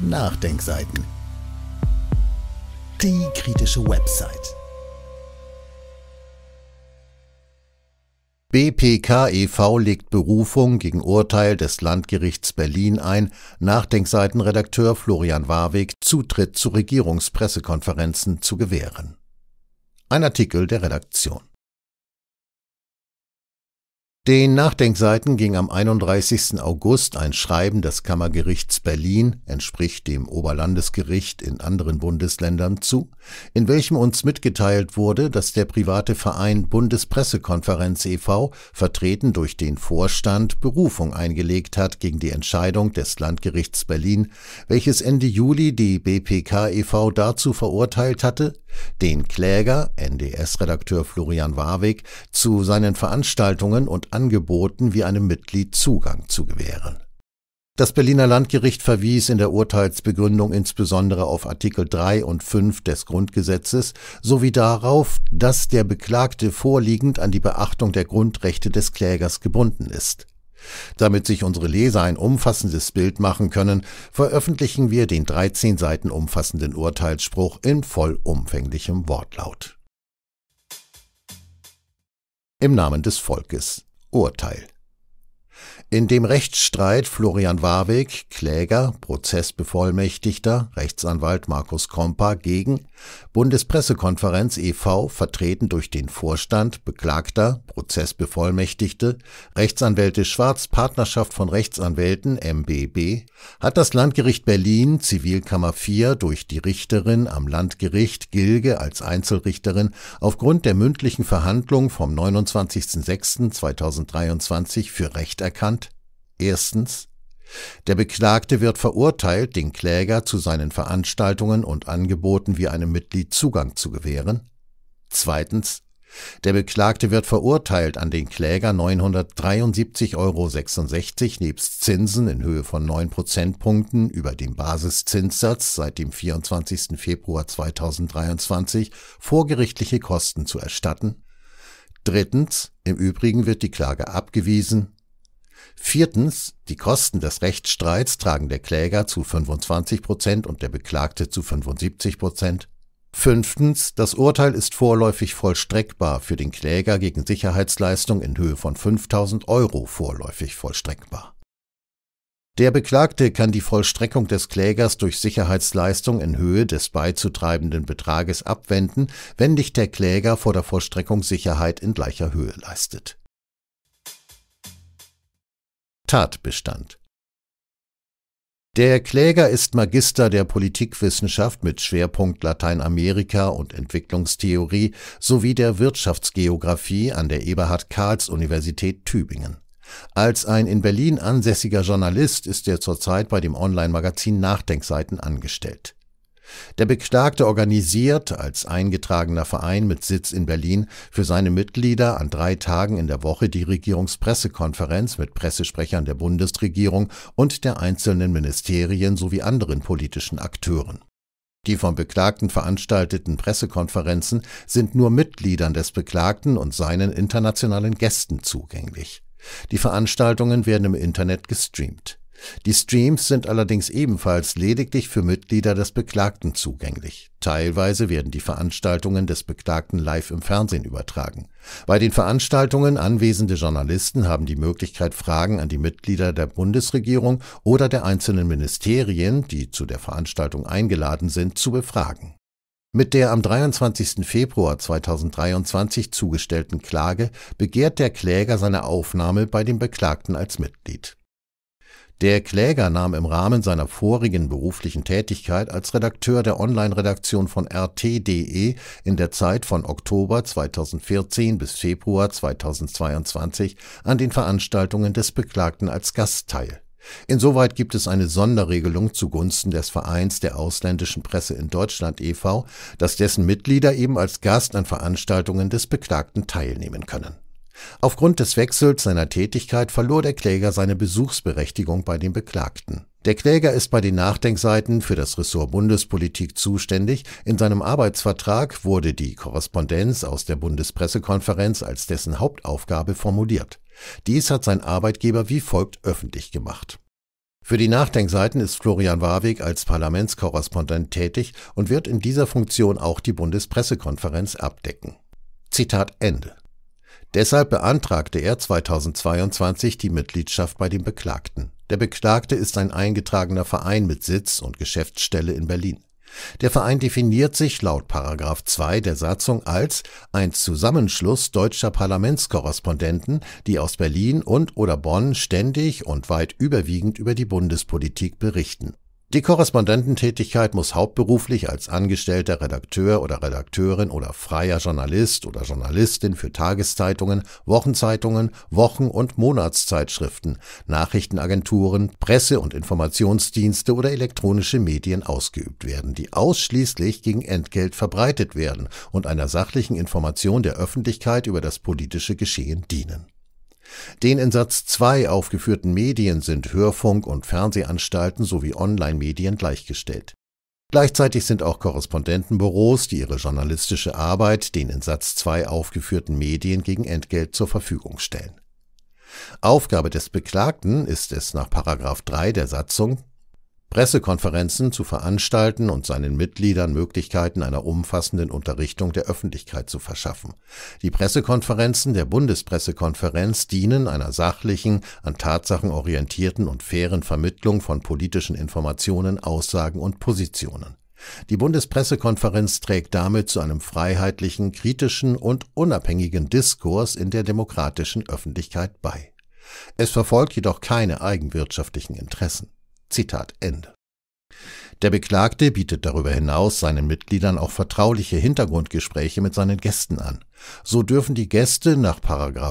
Nachdenkseiten. Die kritische Website. BPK e.V. legt Berufung gegen Urteil des Landgerichts Berlin ein. Nachdenkseitenredakteur Florian Warweg Zutritt zu Regierungspressekonferenzen zu gewähren. Ein Artikel der Redaktion. Den Nachdenkseiten ging am 31. August ein Schreiben des Kammergerichts Berlin, entspricht dem Oberlandesgericht in anderen Bundesländern, zu, in welchem uns mitgeteilt wurde, dass der private Verein Bundespressekonferenz e.V., vertreten durch den Vorstand, Berufung eingelegt hat gegen die Entscheidung des Landgerichts Berlin, welches Ende Juli die BPK e.V. dazu verurteilt hatte, den Kläger, NDS-Redakteur Florian Warwick, zu seinen Veranstaltungen und Angeboten wie einem Mitglied Zugang zu gewähren. Das Berliner Landgericht verwies in der Urteilsbegründung insbesondere auf Artikel 3 und 5 des Grundgesetzes sowie darauf, dass der Beklagte vorliegend an die Beachtung der Grundrechte des Klägers gebunden ist. Damit sich unsere Leser ein umfassendes Bild machen können, veröffentlichen wir den 13 Seiten umfassenden Urteilsspruch in vollumfänglichem Wortlaut. Im Namen des Volkes Urteil in dem Rechtsstreit Florian Warwick, Kläger, Prozessbevollmächtigter, Rechtsanwalt Markus Kompa gegen Bundespressekonferenz e.V., vertreten durch den Vorstand, Beklagter, Prozessbevollmächtigte, Rechtsanwälte Schwarz, Partnerschaft von Rechtsanwälten, MBB, hat das Landgericht Berlin, Zivilkammer 4, durch die Richterin am Landgericht Gilge als Einzelrichterin aufgrund der mündlichen Verhandlung vom 29.06.2023 für Recht erklärt anerkannt. Erstens, der Beklagte wird verurteilt, den Kläger zu seinen Veranstaltungen und Angeboten wie einem Mitglied Zugang zu gewähren. Zweitens, der Beklagte wird verurteilt, an den Kläger 973,66 Euro nebst Zinsen in Höhe von 9 Prozentpunkten über dem Basiszinssatz seit dem 24. Februar 2023 vorgerichtliche Kosten zu erstatten. Drittens, im Übrigen wird die Klage abgewiesen, Viertens, die Kosten des Rechtsstreits tragen der Kläger zu 25 Prozent und der Beklagte zu 75 Prozent. Fünftens, das Urteil ist vorläufig vollstreckbar, für den Kläger gegen Sicherheitsleistung in Höhe von 5000 Euro vorläufig vollstreckbar. Der Beklagte kann die Vollstreckung des Klägers durch Sicherheitsleistung in Höhe des beizutreibenden Betrages abwenden, wenn nicht der Kläger vor der Vollstreckung Sicherheit in gleicher Höhe leistet. Tatbestand. Der Kläger ist Magister der Politikwissenschaft mit Schwerpunkt Lateinamerika und Entwicklungstheorie sowie der Wirtschaftsgeographie an der Eberhard Karls Universität Tübingen. Als ein in Berlin ansässiger Journalist ist er zurzeit bei dem Online-Magazin Nachdenkseiten angestellt. Der Beklagte organisiert als eingetragener Verein mit Sitz in Berlin für seine Mitglieder an drei Tagen in der Woche die Regierungspressekonferenz mit Pressesprechern der Bundesregierung und der einzelnen Ministerien sowie anderen politischen Akteuren. Die vom Beklagten veranstalteten Pressekonferenzen sind nur Mitgliedern des Beklagten und seinen internationalen Gästen zugänglich. Die Veranstaltungen werden im Internet gestreamt. Die Streams sind allerdings ebenfalls lediglich für Mitglieder des Beklagten zugänglich. Teilweise werden die Veranstaltungen des Beklagten live im Fernsehen übertragen. Bei den Veranstaltungen anwesende Journalisten haben die Möglichkeit, Fragen an die Mitglieder der Bundesregierung oder der einzelnen Ministerien, die zu der Veranstaltung eingeladen sind, zu befragen. Mit der am 23. Februar 2023 zugestellten Klage begehrt der Kläger seine Aufnahme bei dem Beklagten als Mitglied. Der Kläger nahm im Rahmen seiner vorigen beruflichen Tätigkeit als Redakteur der Online-Redaktion von RT.de in der Zeit von Oktober 2014 bis Februar 2022 an den Veranstaltungen des Beklagten als Gast teil. Insoweit gibt es eine Sonderregelung zugunsten des Vereins der ausländischen Presse in Deutschland e.V., dass dessen Mitglieder eben als Gast an Veranstaltungen des Beklagten teilnehmen können Aufgrund des Wechsels seiner Tätigkeit verlor der Kläger seine Besuchsberechtigung bei dem Beklagten. Der Kläger ist bei den Nachdenkseiten für das Ressort Bundespolitik zuständig. In seinem Arbeitsvertrag wurde die Korrespondenz aus der Bundespressekonferenz als dessen Hauptaufgabe formuliert. Dies hat sein Arbeitgeber wie folgt öffentlich gemacht. Für die Nachdenkseiten ist Florian Warweg als Parlamentskorrespondent tätig und wird in dieser Funktion auch die Bundespressekonferenz abdecken. Zitat Ende. Deshalb beantragte er 2022 die Mitgliedschaft bei dem Beklagten. Der Beklagte ist ein eingetragener Verein mit Sitz und Geschäftsstelle in Berlin. Der Verein definiert sich laut 2 der Satzung als ein Zusammenschluss deutscher Parlamentskorrespondenten, die aus Berlin und oder Bonn ständig und weit überwiegend über die Bundespolitik berichten die Korrespondententätigkeit muss hauptberuflich als angestellter Redakteur oder Redakteurin oder freier Journalist oder Journalistin für Tageszeitungen, Wochenzeitungen, Wochen- und Monatszeitschriften, Nachrichtenagenturen, Presse- und Informationsdienste oder elektronische Medien ausgeübt werden, die ausschließlich gegen Entgelt verbreitet werden und einer sachlichen Information der Öffentlichkeit über das politische Geschehen dienen den in Satz 2 aufgeführten Medien sind Hörfunk- und Fernsehanstalten sowie Online-Medien gleichgestellt. Gleichzeitig sind auch Korrespondentenbüros, die ihre journalistische Arbeit den in Satz 2 aufgeführten Medien gegen Entgelt zur Verfügung stellen. Aufgabe des Beklagten ist es nach 3 der Satzung, Pressekonferenzen zu veranstalten und seinen Mitgliedern Möglichkeiten einer umfassenden Unterrichtung der Öffentlichkeit zu verschaffen. Die Pressekonferenzen der Bundespressekonferenz dienen einer sachlichen, an Tatsachen orientierten und fairen Vermittlung von politischen Informationen, Aussagen und Positionen. Die Bundespressekonferenz trägt damit zu einem freiheitlichen, kritischen und unabhängigen Diskurs in der demokratischen Öffentlichkeit bei. Es verfolgt jedoch keine eigenwirtschaftlichen Interessen. Zitat Ende. Der Beklagte bietet darüber hinaus seinen Mitgliedern auch vertrauliche Hintergrundgespräche mit seinen Gästen an. So dürfen die Gäste nach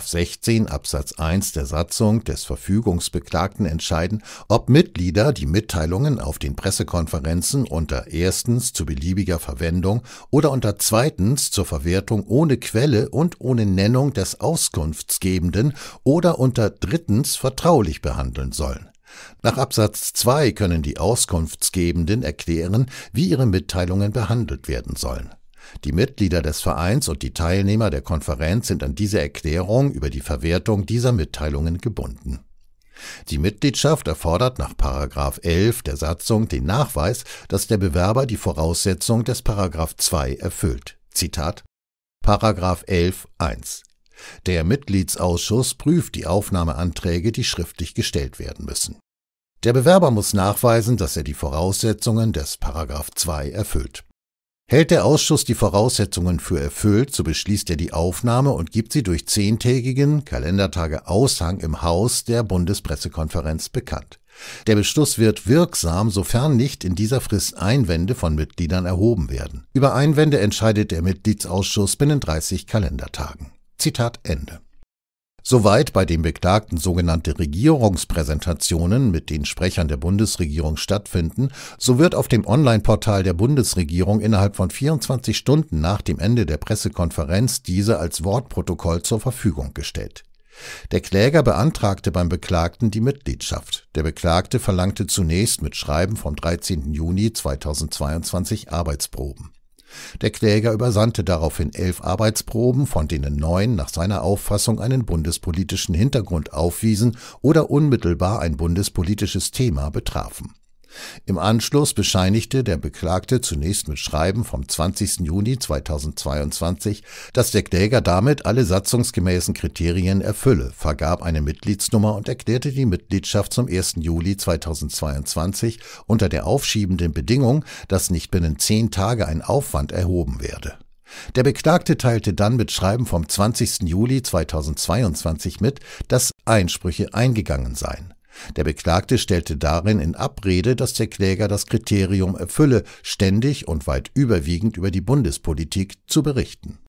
16 Absatz 1 der Satzung des Verfügungsbeklagten entscheiden, ob Mitglieder die Mitteilungen auf den Pressekonferenzen unter erstens zu beliebiger Verwendung oder unter zweitens zur Verwertung ohne Quelle und ohne Nennung des Auskunftsgebenden oder unter drittens vertraulich behandeln sollen. Nach Absatz 2 können die Auskunftsgebenden erklären, wie ihre Mitteilungen behandelt werden sollen. Die Mitglieder des Vereins und die Teilnehmer der Konferenz sind an diese Erklärung über die Verwertung dieser Mitteilungen gebunden. Die Mitgliedschaft erfordert nach 11 der Satzung den Nachweis, dass der Bewerber die Voraussetzung des 2 erfüllt. Zitat 11.1 Der Mitgliedsausschuss prüft die Aufnahmeanträge, die schriftlich gestellt werden müssen. Der Bewerber muss nachweisen, dass er die Voraussetzungen des Paragraph 2 erfüllt. Hält der Ausschuss die Voraussetzungen für erfüllt, so beschließt er die Aufnahme und gibt sie durch zehntägigen Kalendertage Aushang im Haus der Bundespressekonferenz bekannt. Der Beschluss wird wirksam, sofern nicht in dieser Frist Einwände von Mitgliedern erhoben werden. Über Einwände entscheidet der Mitgliedsausschuss binnen 30 Kalendertagen. Zitat Ende. Soweit bei den Beklagten sogenannte Regierungspräsentationen mit den Sprechern der Bundesregierung stattfinden, so wird auf dem Online-Portal der Bundesregierung innerhalb von 24 Stunden nach dem Ende der Pressekonferenz diese als Wortprotokoll zur Verfügung gestellt. Der Kläger beantragte beim Beklagten die Mitgliedschaft. Der Beklagte verlangte zunächst mit Schreiben vom 13. Juni 2022 Arbeitsproben. Der Kläger übersandte daraufhin elf Arbeitsproben, von denen neun nach seiner Auffassung einen bundespolitischen Hintergrund aufwiesen oder unmittelbar ein bundespolitisches Thema betrafen. Im Anschluss bescheinigte der Beklagte zunächst mit Schreiben vom 20. Juni 2022, dass der Kläger damit alle satzungsgemäßen Kriterien erfülle, vergab eine Mitgliedsnummer und erklärte die Mitgliedschaft zum 1. Juli 2022 unter der aufschiebenden Bedingung, dass nicht binnen zehn Tage ein Aufwand erhoben werde. Der Beklagte teilte dann mit Schreiben vom 20. Juli 2022 mit, dass Einsprüche eingegangen seien. Der Beklagte stellte darin in Abrede, dass der Kläger das Kriterium erfülle, ständig und weit überwiegend über die Bundespolitik zu berichten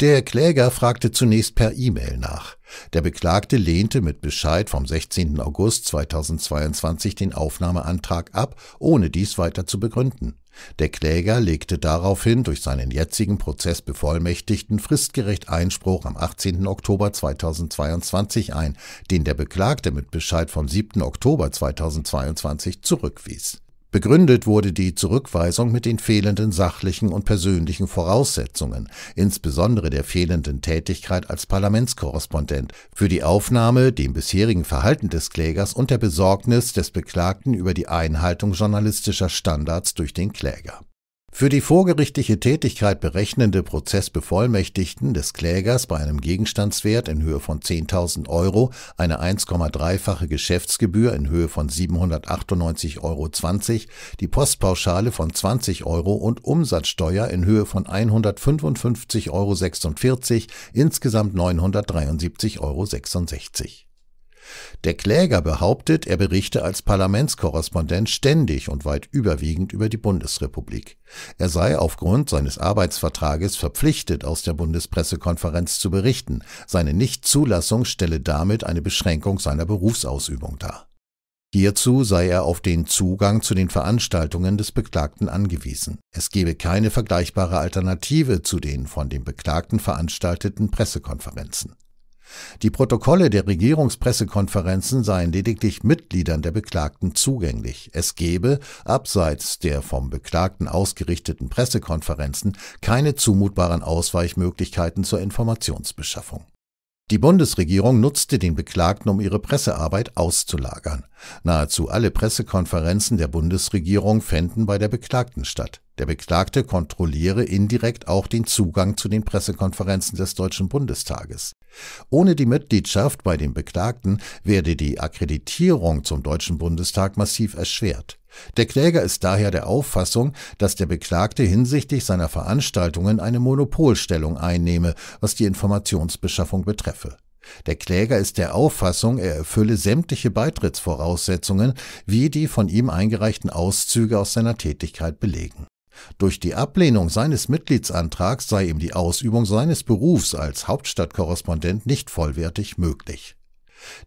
der Kläger fragte zunächst per E-Mail nach. Der Beklagte lehnte mit Bescheid vom 16. August 2022 den Aufnahmeantrag ab, ohne dies weiter zu begründen. Der Kläger legte daraufhin durch seinen jetzigen Prozess bevollmächtigten fristgerecht Einspruch am 18. Oktober 2022 ein, den der Beklagte mit Bescheid vom 7. Oktober 2022 zurückwies. Begründet wurde die Zurückweisung mit den fehlenden sachlichen und persönlichen Voraussetzungen, insbesondere der fehlenden Tätigkeit als Parlamentskorrespondent, für die Aufnahme, dem bisherigen Verhalten des Klägers und der Besorgnis des Beklagten über die Einhaltung journalistischer Standards durch den Kläger für die vorgerichtliche Tätigkeit berechnende Prozessbevollmächtigten des Klägers bei einem Gegenstandswert in Höhe von 10.000 Euro eine 1,3-fache Geschäftsgebühr in Höhe von 798,20 Euro, die Postpauschale von 20 Euro und Umsatzsteuer in Höhe von 155,46 Euro, insgesamt 973,66 Euro. Der Kläger behauptet, er berichte als Parlamentskorrespondent ständig und weit überwiegend über die Bundesrepublik. Er sei aufgrund seines Arbeitsvertrages verpflichtet, aus der Bundespressekonferenz zu berichten. Seine Nichtzulassung stelle damit eine Beschränkung seiner Berufsausübung dar. Hierzu sei er auf den Zugang zu den Veranstaltungen des Beklagten angewiesen. Es gebe keine vergleichbare Alternative zu den von dem Beklagten veranstalteten Pressekonferenzen. Die Protokolle der Regierungspressekonferenzen seien lediglich Mitgliedern der Beklagten zugänglich. Es gebe, abseits der vom Beklagten ausgerichteten Pressekonferenzen, keine zumutbaren Ausweichmöglichkeiten zur Informationsbeschaffung. Die Bundesregierung nutzte den Beklagten, um ihre Pressearbeit auszulagern. Nahezu alle Pressekonferenzen der Bundesregierung fänden bei der Beklagten statt. Der Beklagte kontrolliere indirekt auch den Zugang zu den Pressekonferenzen des Deutschen Bundestages. Ohne die Mitgliedschaft bei den Beklagten werde die Akkreditierung zum Deutschen Bundestag massiv erschwert. Der Kläger ist daher der Auffassung, dass der Beklagte hinsichtlich seiner Veranstaltungen eine Monopolstellung einnehme, was die Informationsbeschaffung betreffe. Der Kläger ist der Auffassung, er erfülle sämtliche Beitrittsvoraussetzungen, wie die von ihm eingereichten Auszüge aus seiner Tätigkeit belegen. Durch die Ablehnung seines Mitgliedsantrags sei ihm die Ausübung seines Berufs als Hauptstadtkorrespondent nicht vollwertig möglich.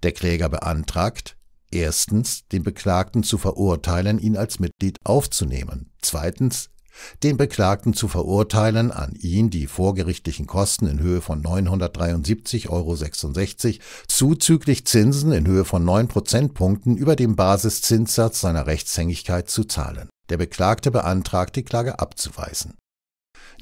Der Kläger beantragt, erstens, den Beklagten zu verurteilen, ihn als Mitglied aufzunehmen, zweitens, den Beklagten zu verurteilen, an ihn die vorgerichtlichen Kosten in Höhe von 973,66 Euro zuzüglich Zinsen in Höhe von 9 Prozentpunkten über dem Basiszinssatz seiner Rechtshängigkeit zu zahlen. Der Beklagte beantragt, die Klage abzuweisen.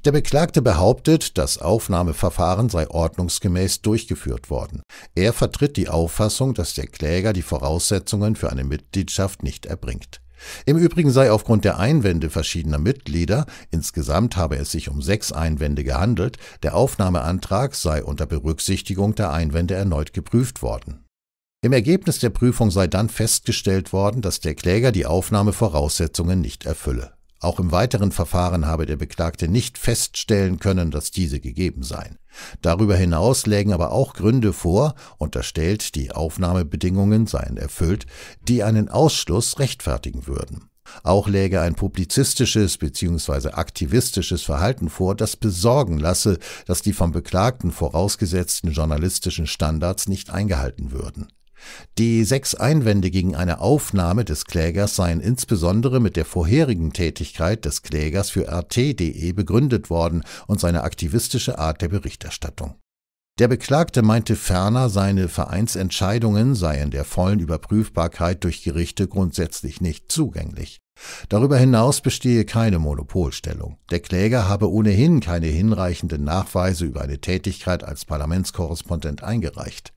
Der Beklagte behauptet, das Aufnahmeverfahren sei ordnungsgemäß durchgeführt worden. Er vertritt die Auffassung, dass der Kläger die Voraussetzungen für eine Mitgliedschaft nicht erbringt. Im Übrigen sei aufgrund der Einwände verschiedener Mitglieder, insgesamt habe es sich um sechs Einwände gehandelt, der Aufnahmeantrag sei unter Berücksichtigung der Einwände erneut geprüft worden. Im Ergebnis der Prüfung sei dann festgestellt worden, dass der Kläger die Aufnahmevoraussetzungen nicht erfülle auch im weiteren Verfahren habe der Beklagte nicht feststellen können, dass diese gegeben seien. Darüber hinaus lägen aber auch Gründe vor, unterstellt, die Aufnahmebedingungen seien erfüllt, die einen Ausschluss rechtfertigen würden. Auch läge ein publizistisches bzw. aktivistisches Verhalten vor, das besorgen lasse, dass die vom Beklagten vorausgesetzten journalistischen Standards nicht eingehalten würden. Die sechs Einwände gegen eine Aufnahme des Klägers seien insbesondere mit der vorherigen Tätigkeit des Klägers für RT.de begründet worden und seine aktivistische Art der Berichterstattung. Der Beklagte meinte ferner, seine Vereinsentscheidungen seien der vollen Überprüfbarkeit durch Gerichte grundsätzlich nicht zugänglich. Darüber hinaus bestehe keine Monopolstellung. Der Kläger habe ohnehin keine hinreichenden Nachweise über eine Tätigkeit als Parlamentskorrespondent eingereicht.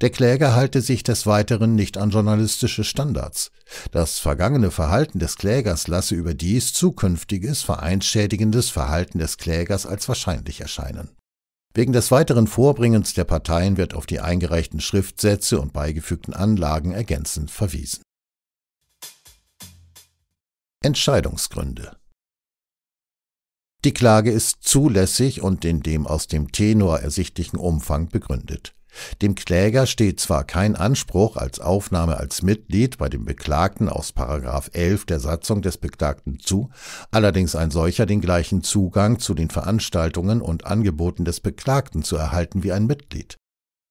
Der Kläger halte sich des Weiteren nicht an journalistische Standards. Das vergangene Verhalten des Klägers lasse überdies zukünftiges vereinsschädigendes Verhalten des Klägers als wahrscheinlich erscheinen. Wegen des weiteren Vorbringens der Parteien wird auf die eingereichten Schriftsätze und beigefügten Anlagen ergänzend verwiesen. Entscheidungsgründe Die Klage ist zulässig und in dem aus dem Tenor ersichtlichen Umfang begründet. Dem Kläger steht zwar kein Anspruch als Aufnahme als Mitglied bei dem Beklagten aus 11 der Satzung des Beklagten zu, allerdings ein solcher den gleichen Zugang zu den Veranstaltungen und Angeboten des Beklagten zu erhalten wie ein Mitglied.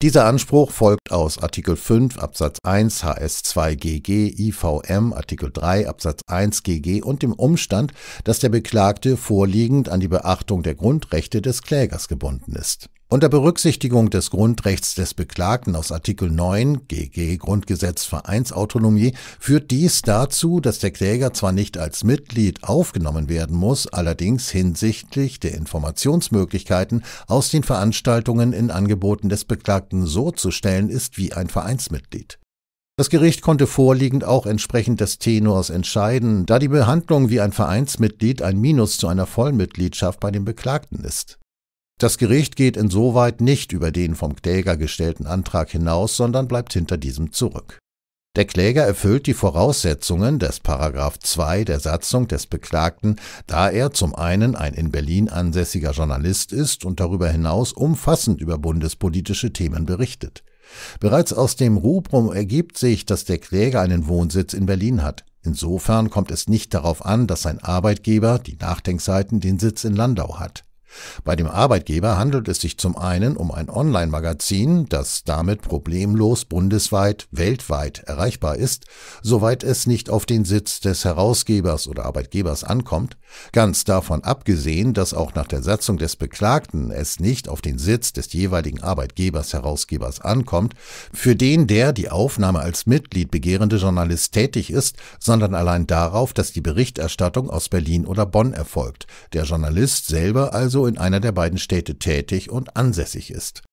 Dieser Anspruch folgt aus Artikel 5 Absatz 1 HS2 GG IVM Artikel 3 Absatz 1 GG und dem Umstand, dass der Beklagte vorliegend an die Beachtung der Grundrechte des Klägers gebunden ist unter Berücksichtigung des Grundrechts des Beklagten aus Artikel 9 GG Grundgesetz Vereinsautonomie führt dies dazu, dass der Kläger zwar nicht als Mitglied aufgenommen werden muss, allerdings hinsichtlich der Informationsmöglichkeiten aus den Veranstaltungen in Angeboten des Beklagten so zu stellen ist wie ein Vereinsmitglied. Das Gericht konnte vorliegend auch entsprechend des Tenors entscheiden, da die Behandlung wie ein Vereinsmitglied ein Minus zu einer Vollmitgliedschaft bei dem Beklagten ist. Das Gericht geht insoweit nicht über den vom Kläger gestellten Antrag hinaus, sondern bleibt hinter diesem zurück. Der Kläger erfüllt die Voraussetzungen des Paragraph 2 der Satzung des Beklagten, da er zum einen ein in Berlin ansässiger Journalist ist und darüber hinaus umfassend über bundespolitische Themen berichtet. Bereits aus dem Rubrum ergibt sich, dass der Kläger einen Wohnsitz in Berlin hat. Insofern kommt es nicht darauf an, dass sein Arbeitgeber, die Nachdenkseiten, den Sitz in Landau hat. Bei dem Arbeitgeber handelt es sich zum einen um ein Online-Magazin, das damit problemlos bundesweit, weltweit erreichbar ist, soweit es nicht auf den Sitz des Herausgebers oder Arbeitgebers ankommt, ganz davon abgesehen, dass auch nach der Satzung des Beklagten es nicht auf den Sitz des jeweiligen Arbeitgebers Herausgebers ankommt, für den der die Aufnahme als Mitglied begehrende Journalist tätig ist, sondern allein darauf, dass die Berichterstattung aus Berlin oder Bonn erfolgt, der Journalist selber also in einer der beiden Städte tätig und ansässig ist.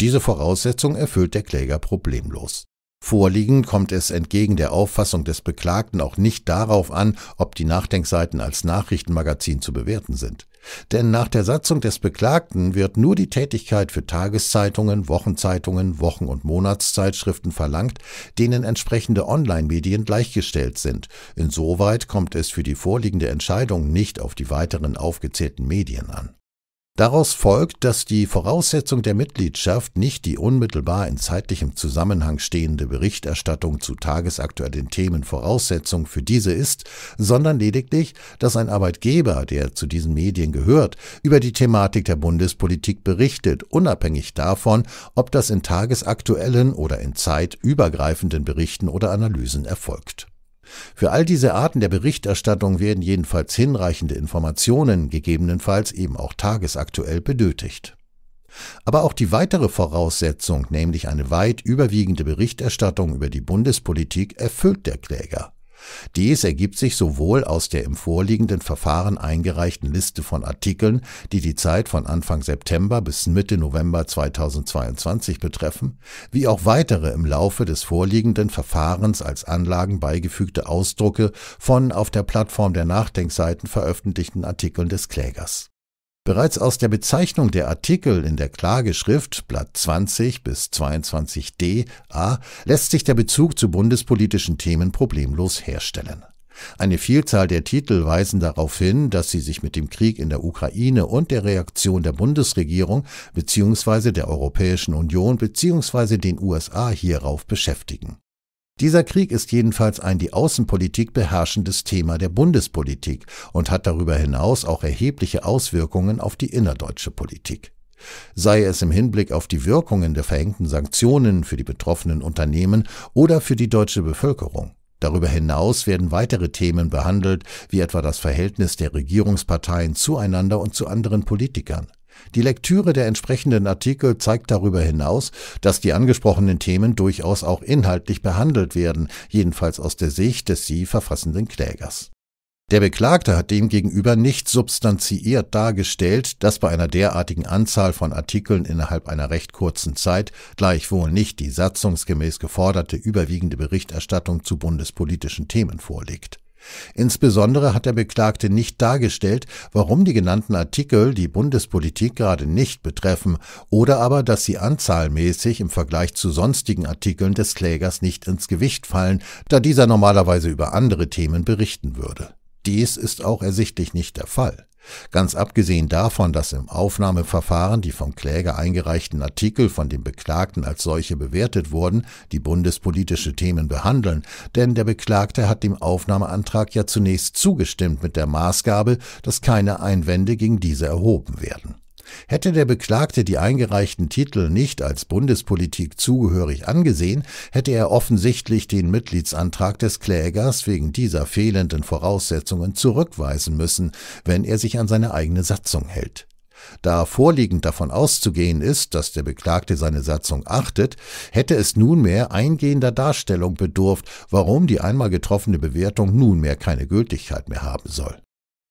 Diese Voraussetzung erfüllt der Kläger problemlos. Vorliegend kommt es entgegen der Auffassung des Beklagten auch nicht darauf an, ob die Nachdenkseiten als Nachrichtenmagazin zu bewerten sind. Denn nach der Satzung des Beklagten wird nur die Tätigkeit für Tageszeitungen, Wochenzeitungen, Wochen- und Monatszeitschriften verlangt, denen entsprechende Online-Medien gleichgestellt sind. Insoweit kommt es für die vorliegende Entscheidung nicht auf die weiteren aufgezählten Medien an. Daraus folgt, dass die Voraussetzung der Mitgliedschaft nicht die unmittelbar in zeitlichem Zusammenhang stehende Berichterstattung zu tagesaktuellen Themen Voraussetzung für diese ist, sondern lediglich, dass ein Arbeitgeber, der zu diesen Medien gehört, über die Thematik der Bundespolitik berichtet, unabhängig davon, ob das in tagesaktuellen oder in zeitübergreifenden Berichten oder Analysen erfolgt. Für all diese Arten der Berichterstattung werden jedenfalls hinreichende Informationen, gegebenenfalls eben auch tagesaktuell, benötigt. Aber auch die weitere Voraussetzung, nämlich eine weit überwiegende Berichterstattung über die Bundespolitik, erfüllt der Kläger. Dies ergibt sich sowohl aus der im vorliegenden Verfahren eingereichten Liste von Artikeln, die die Zeit von Anfang September bis Mitte November 2022 betreffen, wie auch weitere im Laufe des vorliegenden Verfahrens als Anlagen beigefügte Ausdrucke von auf der Plattform der Nachdenkseiten veröffentlichten Artikeln des Klägers Bereits aus der Bezeichnung der Artikel in der Klageschrift Blatt 20 bis 22d a lässt sich der Bezug zu bundespolitischen Themen problemlos herstellen. Eine Vielzahl der Titel weisen darauf hin, dass sie sich mit dem Krieg in der Ukraine und der Reaktion der Bundesregierung bzw. der Europäischen Union bzw. den USA hierauf beschäftigen dieser Krieg ist jedenfalls ein die Außenpolitik beherrschendes Thema der Bundespolitik und hat darüber hinaus auch erhebliche Auswirkungen auf die innerdeutsche Politik. Sei es im Hinblick auf die Wirkungen der verhängten Sanktionen für die betroffenen Unternehmen oder für die deutsche Bevölkerung. Darüber hinaus werden weitere Themen behandelt, wie etwa das Verhältnis der Regierungsparteien zueinander und zu anderen Politikern. Die Lektüre der entsprechenden Artikel zeigt darüber hinaus, dass die angesprochenen Themen durchaus auch inhaltlich behandelt werden, jedenfalls aus der Sicht des sie verfassenden Klägers. Der Beklagte hat demgegenüber nicht substanziiert dargestellt, dass bei einer derartigen Anzahl von Artikeln innerhalb einer recht kurzen Zeit gleichwohl nicht die satzungsgemäß geforderte überwiegende Berichterstattung zu bundespolitischen Themen vorliegt. Insbesondere hat der Beklagte nicht dargestellt, warum die genannten Artikel die Bundespolitik gerade nicht betreffen oder aber, dass sie anzahlmäßig im Vergleich zu sonstigen Artikeln des Klägers nicht ins Gewicht fallen, da dieser normalerweise über andere Themen berichten würde. Dies ist auch ersichtlich nicht der Fall. Ganz abgesehen davon, dass im Aufnahmeverfahren die vom Kläger eingereichten Artikel von dem Beklagten als solche bewertet wurden, die bundespolitische Themen behandeln, denn der Beklagte hat dem Aufnahmeantrag ja zunächst zugestimmt mit der Maßgabe, dass keine Einwände gegen diese erhoben werden Hätte der Beklagte die eingereichten Titel nicht als Bundespolitik zugehörig angesehen, hätte er offensichtlich den Mitgliedsantrag des Klägers wegen dieser fehlenden Voraussetzungen zurückweisen müssen, wenn er sich an seine eigene Satzung hält. Da vorliegend davon auszugehen ist, dass der Beklagte seine Satzung achtet, hätte es nunmehr eingehender Darstellung bedurft, warum die einmal getroffene Bewertung nunmehr keine Gültigkeit mehr haben soll.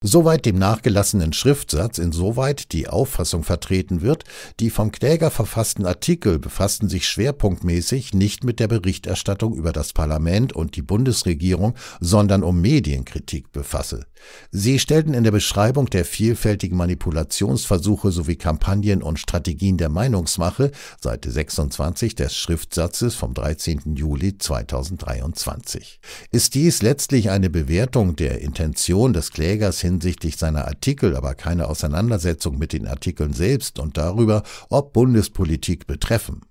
Soweit dem nachgelassenen Schriftsatz, insoweit die Auffassung vertreten wird, die vom Kläger verfassten Artikel befassten sich schwerpunktmäßig nicht mit der Berichterstattung über das Parlament und die Bundesregierung, sondern um Medienkritik befasse. Sie stellten in der Beschreibung der vielfältigen Manipulationsversuche sowie Kampagnen und Strategien der Meinungsmache, Seite 26 des Schriftsatzes vom 13. Juli 2023. Ist dies letztlich eine Bewertung der Intention des Klägers hinsichtlich seiner Artikel aber keine Auseinandersetzung mit den Artikeln selbst und darüber, ob Bundespolitik betreffen.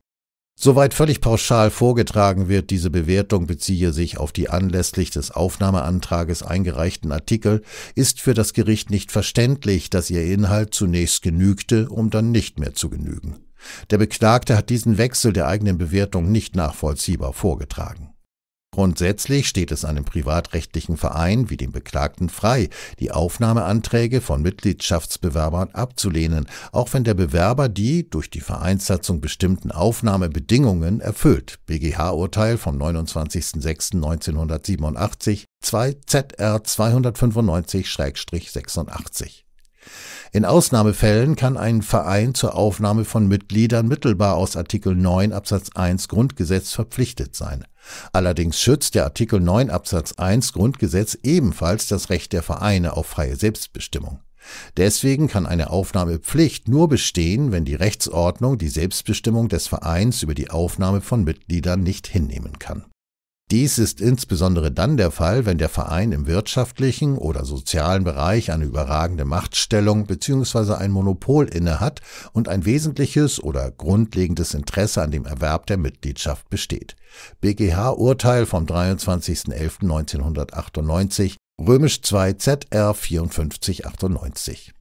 Soweit völlig pauschal vorgetragen wird, diese Bewertung beziehe sich auf die anlässlich des Aufnahmeantrages eingereichten Artikel, ist für das Gericht nicht verständlich, dass ihr Inhalt zunächst genügte, um dann nicht mehr zu genügen. Der Beklagte hat diesen Wechsel der eigenen Bewertung nicht nachvollziehbar vorgetragen. Grundsätzlich steht es einem privatrechtlichen Verein wie dem Beklagten frei, die Aufnahmeanträge von Mitgliedschaftsbewerbern abzulehnen, auch wenn der Bewerber die durch die Vereinssatzung bestimmten Aufnahmebedingungen erfüllt. BGH-Urteil vom 29.06.1987 2 ZR 295-86 in Ausnahmefällen kann ein Verein zur Aufnahme von Mitgliedern mittelbar aus Artikel 9 Absatz 1 Grundgesetz verpflichtet sein. Allerdings schützt der Artikel 9 Absatz 1 Grundgesetz ebenfalls das Recht der Vereine auf freie Selbstbestimmung. Deswegen kann eine Aufnahmepflicht nur bestehen, wenn die Rechtsordnung die Selbstbestimmung des Vereins über die Aufnahme von Mitgliedern nicht hinnehmen kann dies ist insbesondere dann der Fall, wenn der Verein im wirtschaftlichen oder sozialen Bereich eine überragende Machtstellung bzw. ein Monopol innehat und ein wesentliches oder grundlegendes Interesse an dem Erwerb der Mitgliedschaft besteht. BGH Urteil vom 23.11.1998 Römisch 2 ZR 5498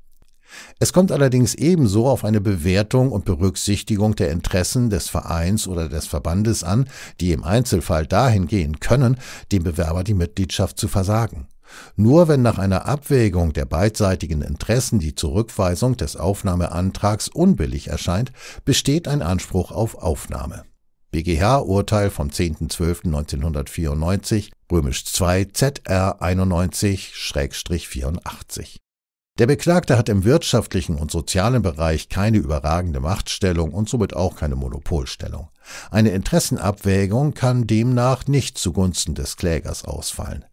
es kommt allerdings ebenso auf eine Bewertung und Berücksichtigung der Interessen des Vereins oder des Verbandes an, die im Einzelfall dahin gehen können, dem Bewerber die Mitgliedschaft zu versagen. Nur wenn nach einer Abwägung der beidseitigen Interessen die Zurückweisung des Aufnahmeantrags unbillig erscheint, besteht ein Anspruch auf Aufnahme. BGH-Urteil vom 10.12.1994, römisch 2 ZR 91-84. Der Beklagte hat im wirtschaftlichen und sozialen Bereich keine überragende Machtstellung und somit auch keine Monopolstellung. Eine Interessenabwägung kann demnach nicht zugunsten des Klägers ausfallen.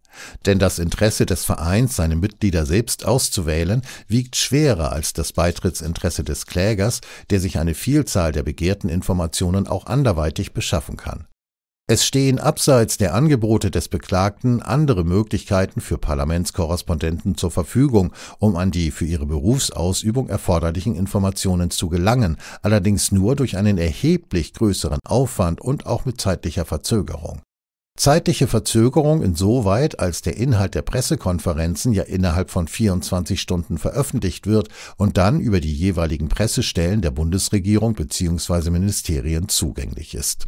Denn das Interesse des Vereins, seine Mitglieder selbst auszuwählen, wiegt schwerer als das Beitrittsinteresse des Klägers, der sich eine Vielzahl der begehrten Informationen auch anderweitig beschaffen kann. Es stehen abseits der Angebote des Beklagten andere Möglichkeiten für Parlamentskorrespondenten zur Verfügung, um an die für ihre Berufsausübung erforderlichen Informationen zu gelangen, allerdings nur durch einen erheblich größeren Aufwand und auch mit zeitlicher Verzögerung. Zeitliche Verzögerung insoweit, als der Inhalt der Pressekonferenzen ja innerhalb von 24 Stunden veröffentlicht wird und dann über die jeweiligen Pressestellen der Bundesregierung bzw. Ministerien zugänglich ist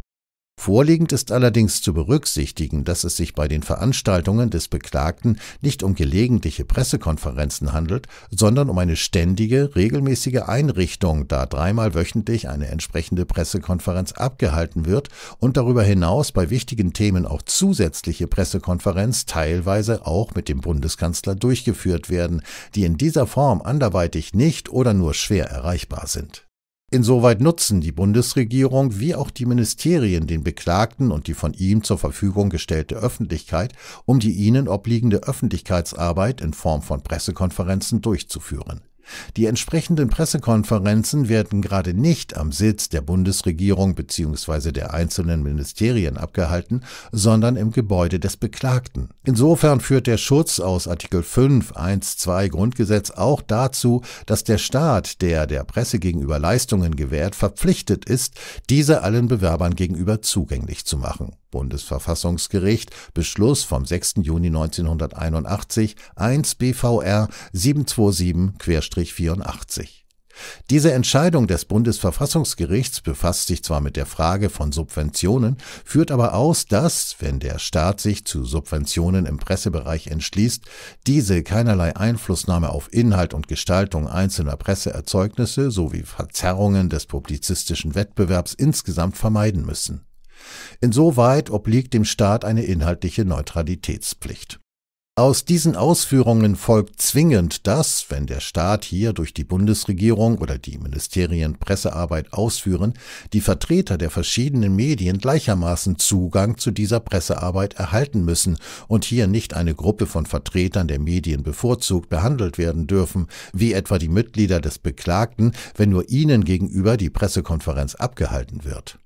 Vorliegend ist allerdings zu berücksichtigen, dass es sich bei den Veranstaltungen des Beklagten nicht um gelegentliche Pressekonferenzen handelt, sondern um eine ständige, regelmäßige Einrichtung, da dreimal wöchentlich eine entsprechende Pressekonferenz abgehalten wird und darüber hinaus bei wichtigen Themen auch zusätzliche Pressekonferenz teilweise auch mit dem Bundeskanzler durchgeführt werden, die in dieser Form anderweitig nicht oder nur schwer erreichbar sind. Insoweit nutzen die Bundesregierung wie auch die Ministerien den Beklagten und die von ihm zur Verfügung gestellte Öffentlichkeit, um die ihnen obliegende Öffentlichkeitsarbeit in Form von Pressekonferenzen durchzuführen die entsprechenden Pressekonferenzen werden gerade nicht am Sitz der Bundesregierung bzw. der einzelnen Ministerien abgehalten, sondern im Gebäude des Beklagten. Insofern führt der Schutz aus Artikel 5 1 2 Grundgesetz auch dazu, dass der Staat, der der Presse gegenüber Leistungen gewährt, verpflichtet ist, diese allen Bewerbern gegenüber zugänglich zu machen. Bundesverfassungsgericht Beschluss vom 6. Juni 1981 1 BVR 727-84. Diese Entscheidung des Bundesverfassungsgerichts befasst sich zwar mit der Frage von Subventionen, führt aber aus, dass, wenn der Staat sich zu Subventionen im Pressebereich entschließt, diese keinerlei Einflussnahme auf Inhalt und Gestaltung einzelner Presseerzeugnisse sowie Verzerrungen des publizistischen Wettbewerbs insgesamt vermeiden müssen. Insoweit obliegt dem Staat eine inhaltliche Neutralitätspflicht. Aus diesen Ausführungen folgt zwingend, dass, wenn der Staat hier durch die Bundesregierung oder die Ministerien Pressearbeit ausführen, die Vertreter der verschiedenen Medien gleichermaßen Zugang zu dieser Pressearbeit erhalten müssen und hier nicht eine Gruppe von Vertretern der Medien bevorzugt behandelt werden dürfen, wie etwa die Mitglieder des Beklagten, wenn nur ihnen gegenüber die Pressekonferenz abgehalten wird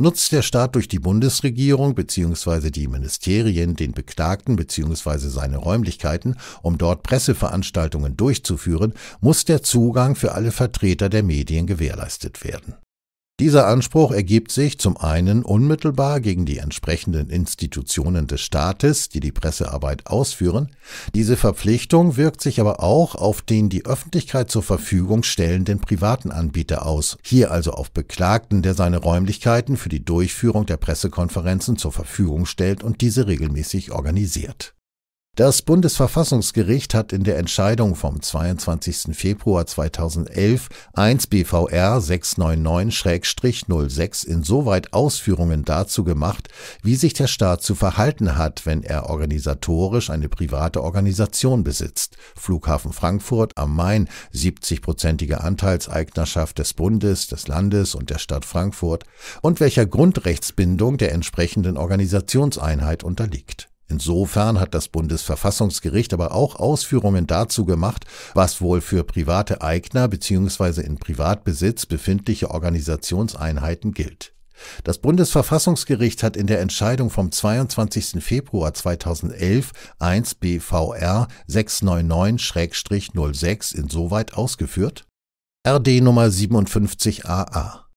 nutzt der Staat durch die Bundesregierung bzw. die Ministerien den Beklagten bzw. seine Räumlichkeiten, um dort Presseveranstaltungen durchzuführen, muss der Zugang für alle Vertreter der Medien gewährleistet werden dieser Anspruch ergibt sich zum einen unmittelbar gegen die entsprechenden Institutionen des Staates, die die Pressearbeit ausführen, diese Verpflichtung wirkt sich aber auch auf den die Öffentlichkeit zur Verfügung stellenden privaten Anbieter aus, hier also auf Beklagten, der seine Räumlichkeiten für die Durchführung der Pressekonferenzen zur Verfügung stellt und diese regelmäßig organisiert das Bundesverfassungsgericht hat in der Entscheidung vom 22. Februar 2011 1 BVR 699-06 insoweit Ausführungen dazu gemacht, wie sich der Staat zu verhalten hat, wenn er organisatorisch eine private Organisation besitzt. Flughafen Frankfurt am Main, 70-prozentige Anteilseignerschaft des Bundes, des Landes und der Stadt Frankfurt und welcher Grundrechtsbindung der entsprechenden Organisationseinheit unterliegt. Insofern hat das Bundesverfassungsgericht aber auch Ausführungen dazu gemacht, was wohl für private Eigner bzw. in Privatbesitz befindliche Organisationseinheiten gilt. Das Bundesverfassungsgericht hat in der Entscheidung vom 22. Februar 2011 1 BVR 699-06 insoweit ausgeführt RD Nummer 57 AA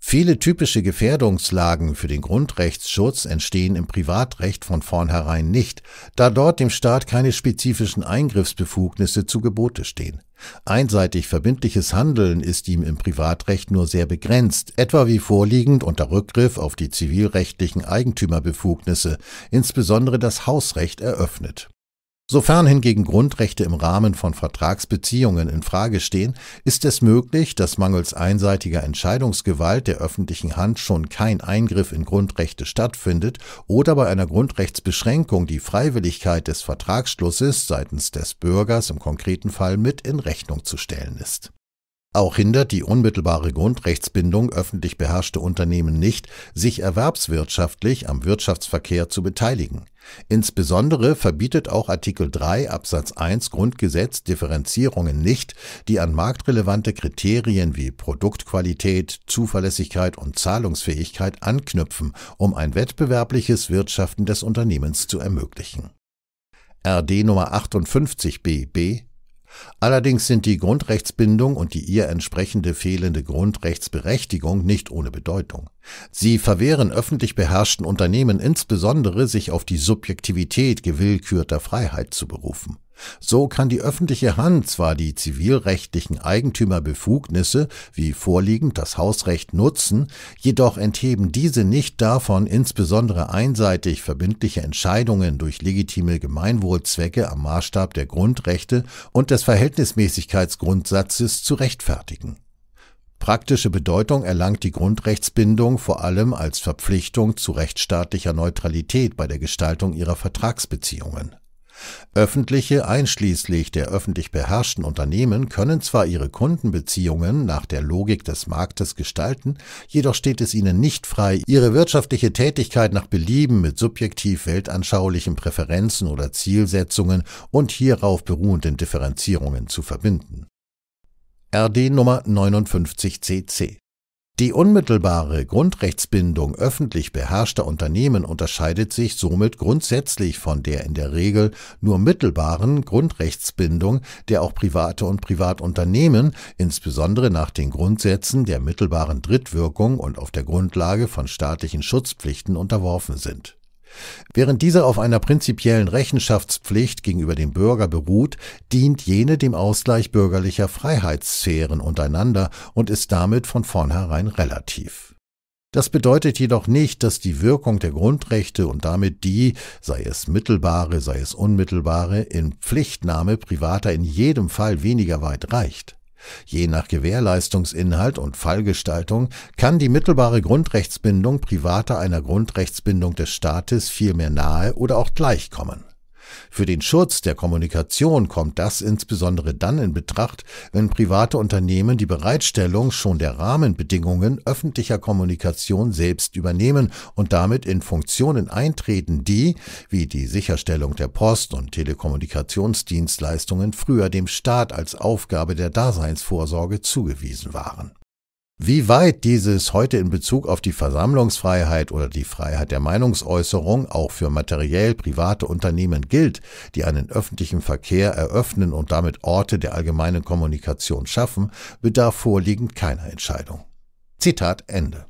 Viele typische Gefährdungslagen für den Grundrechtsschutz entstehen im Privatrecht von vornherein nicht, da dort dem Staat keine spezifischen Eingriffsbefugnisse zu Gebote stehen. Einseitig verbindliches Handeln ist ihm im Privatrecht nur sehr begrenzt, etwa wie vorliegend unter Rückgriff auf die zivilrechtlichen Eigentümerbefugnisse, insbesondere das Hausrecht eröffnet Sofern hingegen Grundrechte im Rahmen von Vertragsbeziehungen in Frage stehen, ist es möglich, dass mangels einseitiger Entscheidungsgewalt der öffentlichen Hand schon kein Eingriff in Grundrechte stattfindet oder bei einer Grundrechtsbeschränkung die Freiwilligkeit des Vertragsschlusses seitens des Bürgers im konkreten Fall mit in Rechnung zu stellen ist auch hindert die unmittelbare Grundrechtsbindung öffentlich beherrschte Unternehmen nicht, sich erwerbswirtschaftlich am Wirtschaftsverkehr zu beteiligen. Insbesondere verbietet auch Artikel 3 Absatz 1 Grundgesetz Differenzierungen nicht, die an marktrelevante Kriterien wie Produktqualität, Zuverlässigkeit und Zahlungsfähigkeit anknüpfen, um ein wettbewerbliches Wirtschaften des Unternehmens zu ermöglichen. RD Nummer 58 BB Allerdings sind die Grundrechtsbindung und die ihr entsprechende fehlende Grundrechtsberechtigung nicht ohne Bedeutung. Sie verwehren öffentlich beherrschten Unternehmen insbesondere, sich auf die Subjektivität gewillkürter Freiheit zu berufen. So kann die öffentliche Hand zwar die zivilrechtlichen Eigentümerbefugnisse wie vorliegend das Hausrecht nutzen, jedoch entheben diese nicht davon, insbesondere einseitig verbindliche Entscheidungen durch legitime Gemeinwohlzwecke am Maßstab der Grundrechte und des Verhältnisses Verhältnismäßigkeitsgrundsatzes zu rechtfertigen. Praktische Bedeutung erlangt die Grundrechtsbindung vor allem als Verpflichtung zu rechtsstaatlicher Neutralität bei der Gestaltung ihrer Vertragsbeziehungen Öffentliche einschließlich der öffentlich beherrschten Unternehmen können zwar ihre Kundenbeziehungen nach der Logik des Marktes gestalten, jedoch steht es ihnen nicht frei, ihre wirtschaftliche Tätigkeit nach Belieben mit subjektiv weltanschaulichen Präferenzen oder Zielsetzungen und hierauf beruhenden Differenzierungen zu verbinden. RD Nummer 59 CC die unmittelbare Grundrechtsbindung öffentlich beherrschter Unternehmen unterscheidet sich somit grundsätzlich von der in der Regel nur mittelbaren Grundrechtsbindung, der auch private und Privatunternehmen, insbesondere nach den Grundsätzen der mittelbaren Drittwirkung und auf der Grundlage von staatlichen Schutzpflichten unterworfen sind Während diese auf einer prinzipiellen Rechenschaftspflicht gegenüber dem Bürger beruht, dient jene dem Ausgleich bürgerlicher Freiheitssphären untereinander und ist damit von vornherein relativ. Das bedeutet jedoch nicht, dass die Wirkung der Grundrechte und damit die, sei es mittelbare, sei es unmittelbare, in Pflichtnahme privater in jedem Fall weniger weit reicht. Je nach Gewährleistungsinhalt und Fallgestaltung kann die mittelbare Grundrechtsbindung privater einer Grundrechtsbindung des Staates vielmehr nahe oder auch gleichkommen für den Schutz der Kommunikation kommt das insbesondere dann in Betracht, wenn private Unternehmen die Bereitstellung schon der Rahmenbedingungen öffentlicher Kommunikation selbst übernehmen und damit in Funktionen eintreten, die, wie die Sicherstellung der Post- und Telekommunikationsdienstleistungen, früher dem Staat als Aufgabe der Daseinsvorsorge zugewiesen waren. Wie weit dieses heute in Bezug auf die Versammlungsfreiheit oder die Freiheit der Meinungsäußerung auch für materiell private Unternehmen gilt, die einen öffentlichen Verkehr eröffnen und damit Orte der allgemeinen Kommunikation schaffen, bedarf vorliegend keiner Entscheidung. Zitat Ende.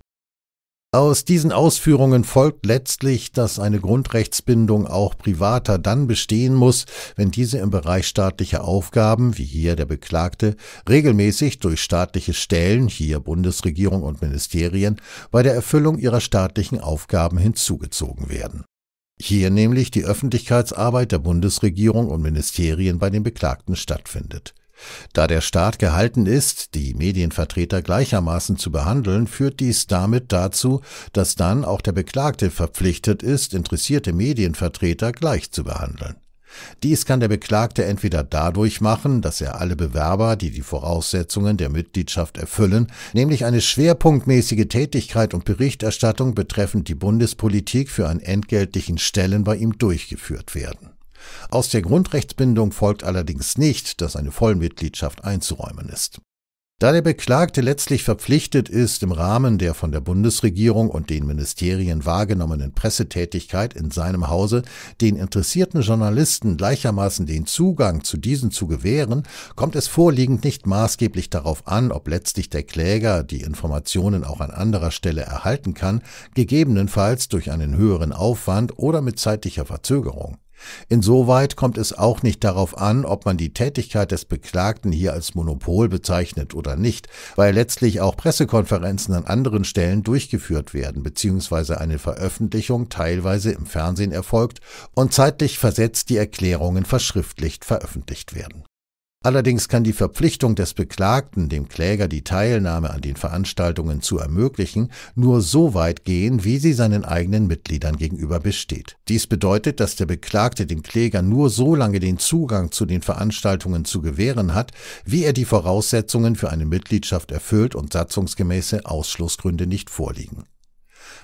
Aus diesen Ausführungen folgt letztlich, dass eine Grundrechtsbindung auch privater dann bestehen muss, wenn diese im Bereich staatlicher Aufgaben, wie hier der Beklagte, regelmäßig durch staatliche Stellen, hier Bundesregierung und Ministerien, bei der Erfüllung ihrer staatlichen Aufgaben hinzugezogen werden. Hier nämlich die Öffentlichkeitsarbeit der Bundesregierung und Ministerien bei den Beklagten stattfindet da der Staat gehalten ist, die Medienvertreter gleichermaßen zu behandeln, führt dies damit dazu, dass dann auch der Beklagte verpflichtet ist, interessierte Medienvertreter gleich zu behandeln. Dies kann der Beklagte entweder dadurch machen, dass er alle Bewerber, die die Voraussetzungen der Mitgliedschaft erfüllen, nämlich eine schwerpunktmäßige Tätigkeit und Berichterstattung betreffend die Bundespolitik für einen entgeltlichen Stellen bei ihm durchgeführt werden. Aus der Grundrechtsbindung folgt allerdings nicht, dass eine Vollmitgliedschaft einzuräumen ist. Da der Beklagte letztlich verpflichtet ist, im Rahmen der von der Bundesregierung und den Ministerien wahrgenommenen Pressetätigkeit in seinem Hause den interessierten Journalisten gleichermaßen den Zugang zu diesen zu gewähren, kommt es vorliegend nicht maßgeblich darauf an, ob letztlich der Kläger die Informationen auch an anderer Stelle erhalten kann, gegebenenfalls durch einen höheren Aufwand oder mit zeitlicher Verzögerung. Insoweit kommt es auch nicht darauf an, ob man die Tätigkeit des Beklagten hier als Monopol bezeichnet oder nicht, weil letztlich auch Pressekonferenzen an anderen Stellen durchgeführt werden bzw. eine Veröffentlichung teilweise im Fernsehen erfolgt und zeitlich versetzt die Erklärungen verschriftlicht veröffentlicht werden Allerdings kann die Verpflichtung des Beklagten, dem Kläger die Teilnahme an den Veranstaltungen zu ermöglichen, nur so weit gehen, wie sie seinen eigenen Mitgliedern gegenüber besteht. Dies bedeutet, dass der Beklagte dem Kläger nur so lange den Zugang zu den Veranstaltungen zu gewähren hat, wie er die Voraussetzungen für eine Mitgliedschaft erfüllt und satzungsgemäße Ausschlussgründe nicht vorliegen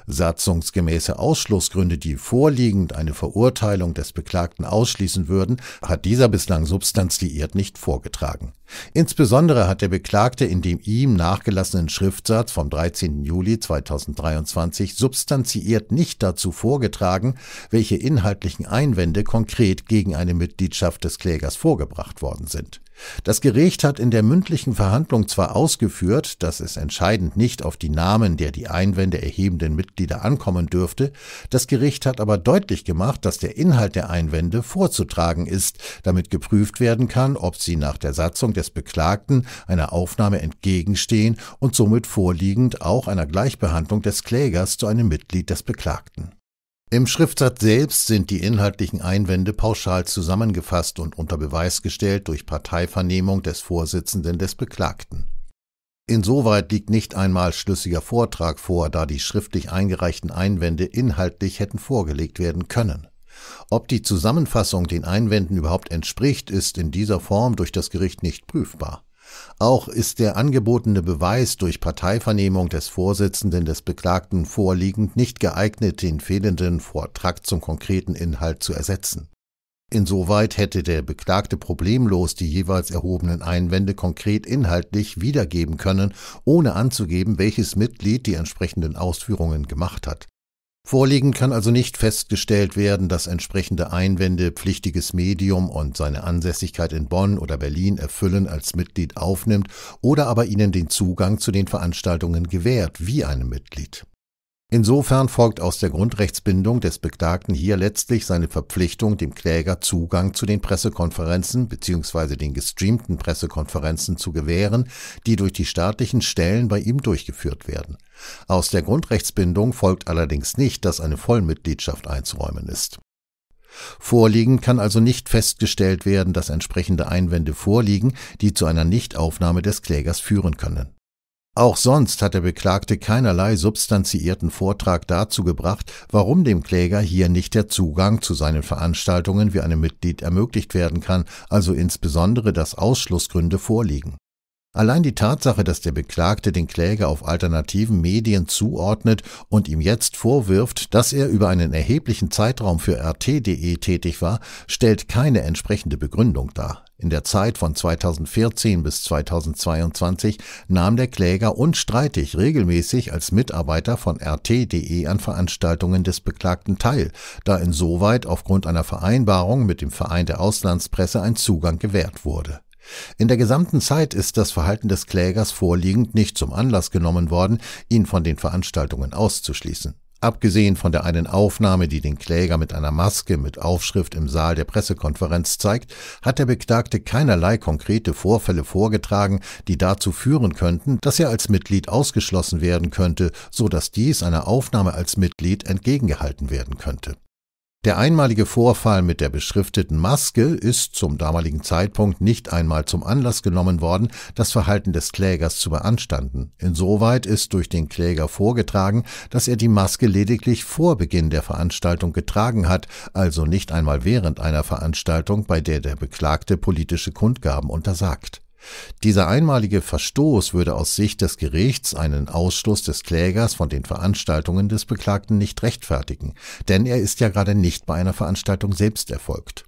Satzungsgemäße Ausschlussgründe, die vorliegend eine Verurteilung des Beklagten ausschließen würden, hat dieser bislang substanziiert nicht vorgetragen. Insbesondere hat der Beklagte in dem ihm nachgelassenen Schriftsatz vom 13. Juli 2023 substanziiert nicht dazu vorgetragen, welche inhaltlichen Einwände konkret gegen eine Mitgliedschaft des Klägers vorgebracht worden sind. Das Gericht hat in der mündlichen Verhandlung zwar ausgeführt, dass es entscheidend nicht auf die Namen der die Einwände erhebenden Mitglieder ankommen dürfte, das Gericht hat aber deutlich gemacht, dass der Inhalt der Einwände vorzutragen ist, damit geprüft werden kann, ob sie nach der Satzung des Beklagten einer Aufnahme entgegenstehen und somit vorliegend auch einer Gleichbehandlung des Klägers zu einem Mitglied des Beklagten. Im Schriftsatz selbst sind die inhaltlichen Einwände pauschal zusammengefasst und unter Beweis gestellt durch Parteivernehmung des Vorsitzenden des Beklagten. Insoweit liegt nicht einmal schlüssiger Vortrag vor, da die schriftlich eingereichten Einwände inhaltlich hätten vorgelegt werden können. Ob die Zusammenfassung den Einwänden überhaupt entspricht, ist in dieser Form durch das Gericht nicht prüfbar. Auch ist der angebotene Beweis durch Parteivernehmung des Vorsitzenden des Beklagten vorliegend nicht geeignet, den fehlenden Vortrag zum konkreten Inhalt zu ersetzen. Insoweit hätte der Beklagte problemlos die jeweils erhobenen Einwände konkret inhaltlich wiedergeben können, ohne anzugeben, welches Mitglied die entsprechenden Ausführungen gemacht hat. Vorliegend kann also nicht festgestellt werden, dass entsprechende Einwände pflichtiges Medium und seine Ansässigkeit in Bonn oder Berlin erfüllen als Mitglied aufnimmt oder aber ihnen den Zugang zu den Veranstaltungen gewährt, wie einem Mitglied. Insofern folgt aus der Grundrechtsbindung des Beklagten hier letztlich seine Verpflichtung, dem Kläger Zugang zu den Pressekonferenzen bzw. den gestreamten Pressekonferenzen zu gewähren, die durch die staatlichen Stellen bei ihm durchgeführt werden. Aus der Grundrechtsbindung folgt allerdings nicht, dass eine Vollmitgliedschaft einzuräumen ist. Vorliegen kann also nicht festgestellt werden, dass entsprechende Einwände vorliegen, die zu einer Nichtaufnahme des Klägers führen können. Auch sonst hat der Beklagte keinerlei substanziierten Vortrag dazu gebracht, warum dem Kläger hier nicht der Zugang zu seinen Veranstaltungen wie einem Mitglied ermöglicht werden kann, also insbesondere dass Ausschlussgründe vorliegen. Allein die Tatsache, dass der Beklagte den Kläger auf alternativen Medien zuordnet und ihm jetzt vorwirft, dass er über einen erheblichen Zeitraum für RT.de tätig war, stellt keine entsprechende Begründung dar. In der Zeit von 2014 bis 2022 nahm der Kläger unstreitig regelmäßig als Mitarbeiter von RT.de an Veranstaltungen des Beklagten teil, da insoweit aufgrund einer Vereinbarung mit dem Verein der Auslandspresse ein Zugang gewährt wurde. In der gesamten Zeit ist das Verhalten des Klägers vorliegend nicht zum Anlass genommen worden, ihn von den Veranstaltungen auszuschließen. Abgesehen von der einen Aufnahme, die den Kläger mit einer Maske mit Aufschrift im Saal der Pressekonferenz zeigt, hat der Beklagte keinerlei konkrete Vorfälle vorgetragen, die dazu führen könnten, dass er als Mitglied ausgeschlossen werden könnte, so dass dies einer Aufnahme als Mitglied entgegengehalten werden könnte. Der einmalige Vorfall mit der beschrifteten Maske ist zum damaligen Zeitpunkt nicht einmal zum Anlass genommen worden, das Verhalten des Klägers zu beanstanden. Insoweit ist durch den Kläger vorgetragen, dass er die Maske lediglich vor Beginn der Veranstaltung getragen hat, also nicht einmal während einer Veranstaltung, bei der der Beklagte politische Kundgaben untersagt. Dieser einmalige Verstoß würde aus Sicht des Gerichts einen Ausschluss des Klägers von den Veranstaltungen des Beklagten nicht rechtfertigen, denn er ist ja gerade nicht bei einer Veranstaltung selbst erfolgt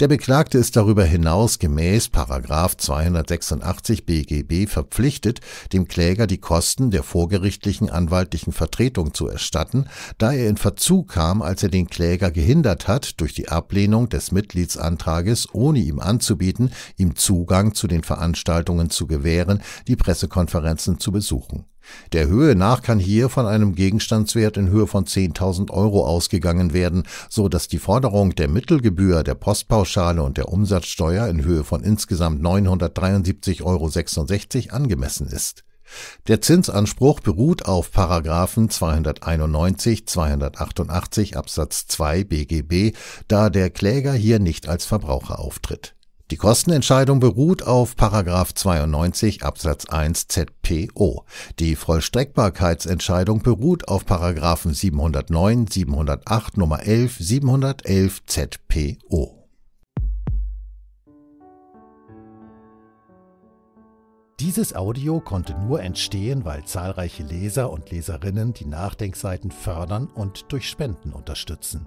der Beklagte ist darüber hinaus gemäß 286 BGB verpflichtet, dem Kläger die Kosten der vorgerichtlichen anwaltlichen Vertretung zu erstatten, da er in Verzug kam, als er den Kläger gehindert hat, durch die Ablehnung des Mitgliedsantrages, ohne ihm anzubieten, ihm Zugang zu den Veranstaltungen zu gewähren, die Pressekonferenzen zu besuchen der Höhe nach kann hier von einem Gegenstandswert in Höhe von 10.000 Euro ausgegangen werden, so dass die Forderung der Mittelgebühr, der Postpauschale und der Umsatzsteuer in Höhe von insgesamt 973,66 Euro angemessen ist. Der Zinsanspruch beruht auf Paragraphen 291, 288 Absatz 2 BGB, da der Kläger hier nicht als Verbraucher auftritt. Die Kostenentscheidung beruht auf 92 Absatz 1 ZPO. Die Vollstreckbarkeitsentscheidung beruht auf 709, 708 Nummer 11, 711 ZPO. Dieses Audio konnte nur entstehen, weil zahlreiche Leser und Leserinnen die Nachdenkseiten fördern und durch Spenden unterstützen.